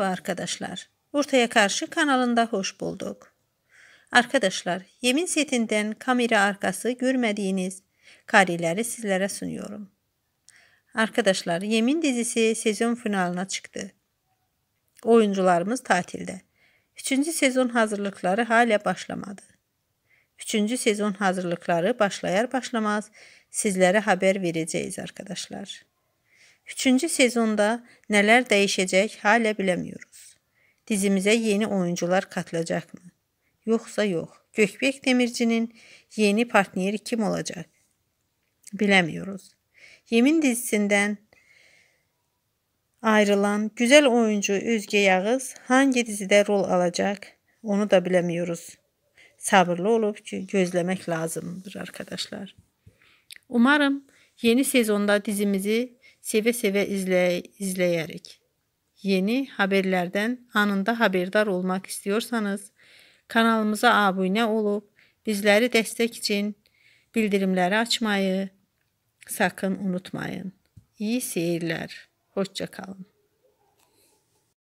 Merhaba arkadaşlar. Ortaya karşı kanalında hoş bulduk. Arkadaşlar, yemin setinden kamera arkası görmediğiniz kareleri sizlere sunuyorum. Arkadaşlar, Yemin dizisi sezon finalına çıktı. Oyuncularımız tatilde. Üçüncü sezon hazırlıkları hala başlamadı. Üçüncü sezon hazırlıkları başlayar başlamaz sizlere haber vereceğiz arkadaşlar. Üçüncü sezonda neler değişecek hala bilemiyoruz. Dizimize yeni oyuncular katılacak mı? Yoksa yok. Gökbek Demirci'nin yeni partneri kim olacak? Bilemiyoruz. Yemin dizisinden ayrılan güzel oyuncu Özge Yağız hangi dizide rol alacak? Onu da bilemiyoruz. Sabırlı olup gözlemek lazımdır arkadaşlar. Umarım yeni sezonda dizimizi seve seve izley izleyerek. Yeni haberlerden anında haberdar olmak istiyorsanız kanalımıza abone olup bizleri destek için bildirimleri açmayı sakın unutmayın. İyi seyirler. Hoşça kalın.